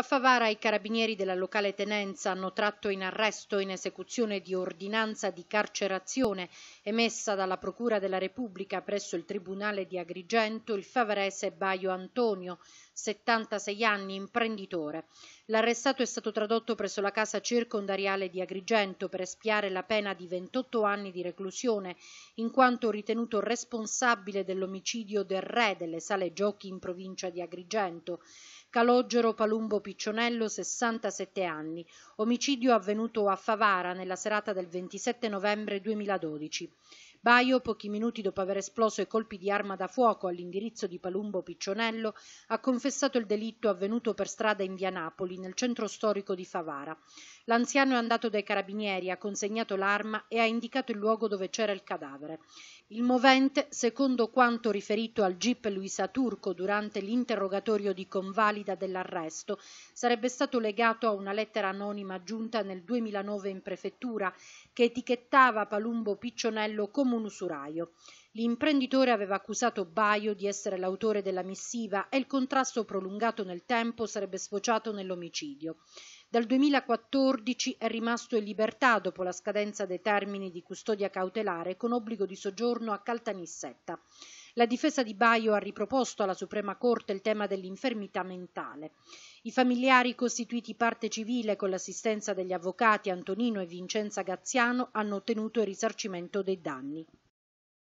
A Favara i carabinieri della locale tenenza hanno tratto in arresto in esecuzione di ordinanza di carcerazione emessa dalla Procura della Repubblica presso il Tribunale di Agrigento il favarese Baio Antonio, 76 anni, imprenditore. L'arrestato è stato tradotto presso la casa circondariale di Agrigento per espiare la pena di 28 anni di reclusione, in quanto ritenuto responsabile dell'omicidio del re delle sale giochi in provincia di Agrigento. Calogero Palumbo Piccionello, 67 anni, omicidio avvenuto a Favara nella serata del 27 novembre 2012. Baio, pochi minuti dopo aver esploso i colpi di arma da fuoco all'indirizzo di Palumbo Piccionello, ha confessato il delitto avvenuto per strada in via Napoli, nel centro storico di Favara. L'anziano è andato dai carabinieri, ha consegnato l'arma e ha indicato il luogo dove c'era il cadavere. Il movente, secondo quanto riferito al GIP Luisa Turco durante l'interrogatorio di Convali valida dell'arresto sarebbe stato legato a una lettera anonima giunta nel 2009 in prefettura che etichettava Palumbo Piccionello come un usuraio. L'imprenditore aveva accusato Baio di essere l'autore della missiva e il contrasto prolungato nel tempo sarebbe sfociato nell'omicidio. Dal 2014 è rimasto in libertà dopo la scadenza dei termini di custodia cautelare con obbligo di soggiorno a Caltanissetta. La difesa di Baio ha riproposto alla Suprema Corte il tema dell'infermità mentale. I familiari costituiti parte civile con l'assistenza degli avvocati Antonino e Vincenza Gazziano hanno ottenuto il risarcimento dei danni.